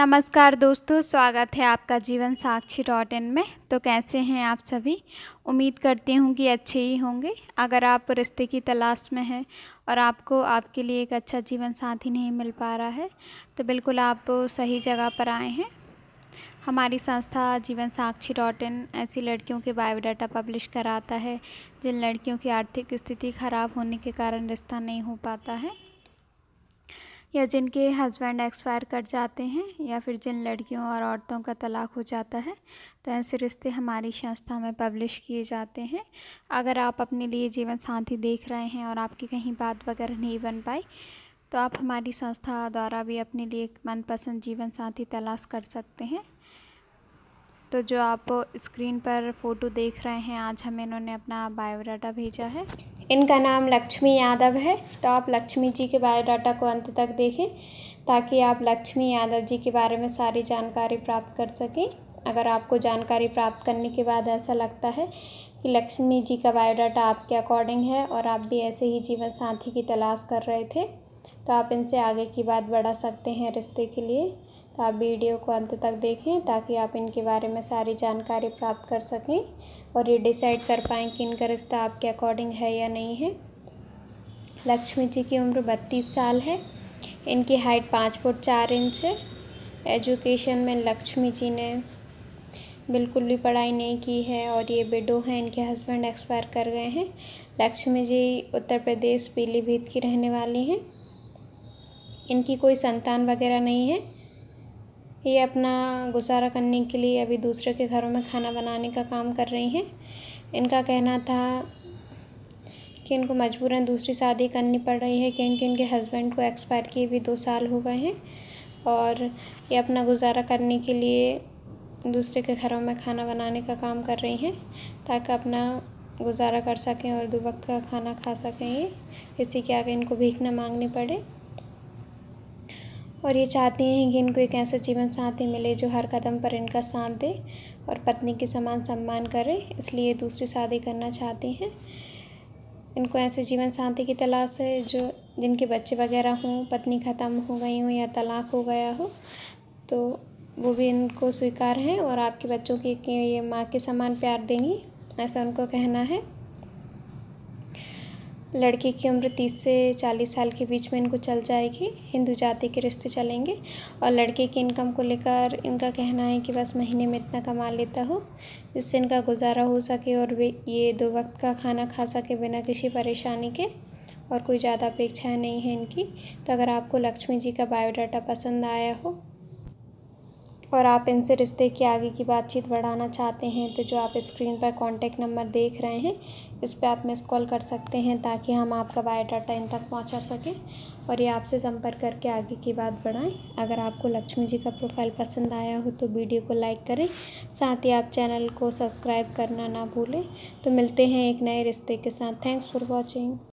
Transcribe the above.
नमस्कार दोस्तों स्वागत है आपका जीवन साक्षी डॉट इन में तो कैसे हैं आप सभी उम्मीद करती हूँ कि अच्छे ही होंगे अगर आप रिश्ते की तलाश में हैं और आपको आपके लिए एक अच्छा जीवन साथी नहीं मिल पा रहा है तो बिल्कुल आप सही जगह पर आए हैं हमारी संस्था जीवन साक्षी डॉट इन ऐसी लड़कियों के बायोडाटा पब्लिश कराता है जिन लड़कियों की आर्थिक स्थिति खराब होने के कारण रिश्ता नहीं हो पाता है या जिनके हस्बैंड एक्सपायर कर जाते हैं या फिर जिन लड़कियों और औरतों का तलाक हो जाता है तो ऐसे रिश्ते हमारी संस्था में पब्लिश किए जाते हैं अगर आप अपने लिए जीवन साथी देख रहे हैं और आपकी कहीं बात वगैरह नहीं बन पाई तो आप हमारी संस्था द्वारा भी अपने लिए एक मनपसंद जीवन साथी तलाश कर सकते हैं तो जो आप स्क्रीन पर फ़ोटो देख रहे हैं आज हमें इन्होंने अपना बायोडाटा भेजा है इनका नाम लक्ष्मी यादव है तो आप लक्ष्मी जी के बायोडाटा को अंत तक देखें ताकि आप लक्ष्मी यादव जी के बारे में सारी जानकारी प्राप्त कर सकें अगर आपको जानकारी प्राप्त करने के बाद ऐसा लगता है कि लक्ष्मी जी का बायोडाटा आपके अकॉर्डिंग है और आप भी ऐसे ही जीवन साथी की तलाश कर रहे थे तो आप इनसे आगे की बात बढ़ा सकते हैं रिश्ते के लिए तो आप वीडियो को अंत तक देखें ताकि आप इनके बारे में सारी जानकारी प्राप्त कर सकें और ये डिसाइड कर पाएँ कि इनका रिश्ता आपके अकॉर्डिंग है या नहीं है लक्ष्मी जी की उम्र बत्तीस साल है इनकी हाइट पाँच फुट चार इंच है एजुकेशन में लक्ष्मी जी ने बिल्कुल भी पढ़ाई नहीं की है और ये बेडो हैं इनके हस्बैंड एक्सपायर कर गए हैं लक्ष्मी जी उत्तर प्रदेश पीलीभीत की रहने वाली हैं इनकी कोई संतान वगैरह नहीं है ये अपना गुजारा करने के लिए अभी दूसरे के घरों में खाना बनाने का काम कर रही हैं इनका कहना था कि इनको मजबूरन दूसरी शादी करनी पड़ रही है क्योंकि इनके हस्बैंड को एक्सपायर किए भी दो साल हो गए हैं और ये अपना गुजारा करने के लिए दूसरे के घरों में खाना बनाने का काम कर रही हैं ताकि अपना गुजारा कर सकें और दो वक्त का खाना खा सकें ये किसी के आगे इनको भीख ना मांगनी पड़े और ये चाहते हैं कि इनको एक ऐसा जीवन साथी मिले जो हर कदम पर इनका साथ दे और पत्नी के समान सम्मान करे इसलिए दूसरी शादी करना चाहते हैं इनको ऐसे जीवन साथी की तलाश है जो जिनके बच्चे वगैरह हों पत्नी ख़त्म हो गई हो या तलाक हो गया हो तो वो भी इनको स्वीकार हैं और आपके बच्चों की ये माँ के समान प्यार देंगी ऐसा उनको कहना है लड़की की उम्र तीस से चालीस साल के बीच में इनको चल जाएगी हिंदू जाति के रिश्ते चलेंगे और लड़के की इनकम को लेकर इनका कहना है कि बस महीने में इतना कमा लेता हो जिससे इनका गुजारा हो सके और वे ये दो वक्त का खाना खा सके बिना किसी परेशानी के और कोई ज़्यादा अपेक्षाएँ नहीं है इनकी तो अगर आपको लक्ष्मी जी का बायोडाटा पसंद आया हो और आप इनसे रिश्ते की आगे की बातचीत बढ़ाना चाहते हैं तो जो आप स्क्रीन पर कॉन्टेक्ट नंबर देख रहे हैं इस पर आप मिस कॉल कर सकते हैं ताकि हम आपका बायोडाटा इन तक पहुंचा सकें और ये आपसे संपर्क करके आगे की बात बढ़ाएं अगर आपको लक्ष्मी जी का प्रोफाइल पसंद आया हो तो वीडियो को लाइक करें साथ ही आप चैनल को सब्सक्राइब करना ना भूलें तो मिलते हैं एक नए रिश्ते के साथ थैंक्स फॉर वॉचिंग